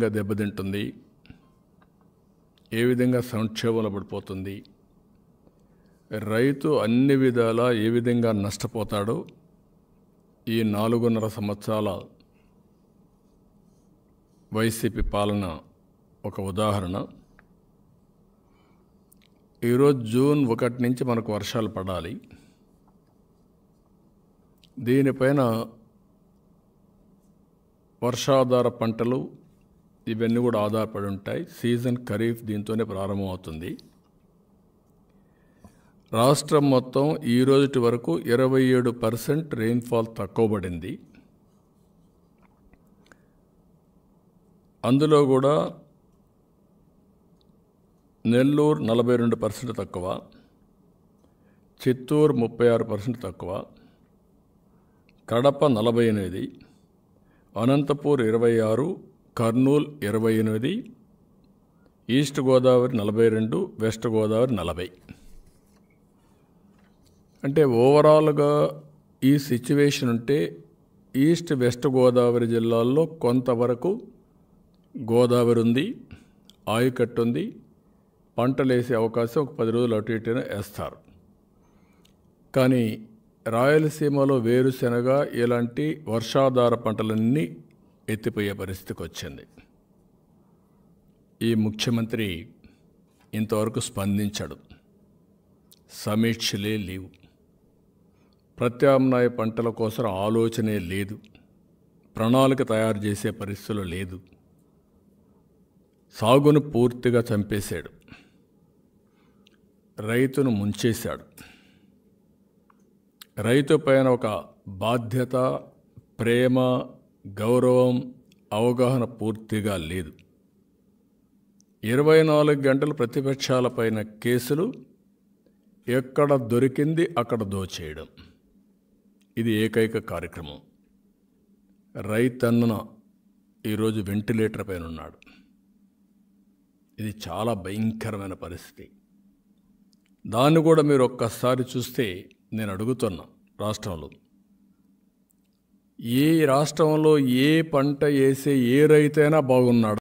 దెబ్బతింటుంది ఏ విధంగా సంక్షేమంలో పడిపోతుంది రైతు అన్ని విధాలా ఏ విధంగా నష్టపోతాడో ఈ నాలుగున్నర సంవత్సరాల వైసీపీ పాలన ఒక ఉదాహరణ ఈరోజు జూన్ ఒకటి నుంచి మనకు వర్షాలు పడాలి దీనిపైన వర్షాధార పంటలు ఇవన్నీ కూడా ఆధారపడి ఉంటాయి సీజన్ ఖరీఫ్ దీంతోనే ప్రారంభమవుతుంది రాష్ట్రం మొత్తం ఈ రోజుటి వరకు ఇరవై ఏడు పర్సెంట్ రెయిన్ఫాల్ తక్కువ పడింది అందులో కూడా నెల్లూరు నలభై రెండు పర్సెంట్ తక్కువ చిత్తూరు ముప్పై ఆరు పర్సెంట్ తక్కువ కడప నలభై ఎనిమిది అనంతపూర్ ఇరవై ఆరు కర్నూలు ఇరవై ఎనిమిది ఈస్ట్ గోదావరి నలభై రెండు వెస్ట్ గోదావరి నలభై అంటే ఓవరాల్గా ఈ సిచ్యువేషన్ ఉంటే ఈస్ట్ వెస్ట్ గోదావరి జిల్లాల్లో కొంతవరకు గోదావరి ఉంది ఆయుకట్టు ఉంది పంటలు వేసే అవకాశం ఒక పది రోజులు అటు ఇటు వేస్తారు కానీ రాయలసీమలో వేరుశెనగ ఇలాంటి వర్షాధార పంటలన్నీ ఎత్తిపోయే పరిస్థితికి వచ్చింది ఈ ముఖ్యమంత్రి ఇంతవరకు స్పందించడు సమీక్షలే లేవు ప్రత్యామ్నాయ పంటల కోసం ఆలోచనే లేదు ప్రణాళిక తయారు చేసే పరిస్థితులు లేదు సాగును పూర్తిగా చంపేశాడు రైతును ముంచేశాడు రైతు పైన ఒక బాధ్యత ప్రేమ గౌరవం అవగాహన పూర్తిగా లేదు ఇరవై నాలుగు గంటలు ప్రతిపక్షాలపైన కేసులు ఎక్కడ దొరికింది అక్కడ దోచేయడం ఇది ఏకైక కార్యక్రమం రైతన్న ఈరోజు వెంటిలేటర్ పైన ఉన్నాడు ఇది చాలా భయంకరమైన పరిస్థితి దాన్ని కూడా మీరు ఒక్కసారి చూస్తే నేను అడుగుతున్నా రాష్ట్రంలో ఏ రాష్ట్రంలో ఏ పంట వేసే ఏ రైతైనా బాగున్నాడు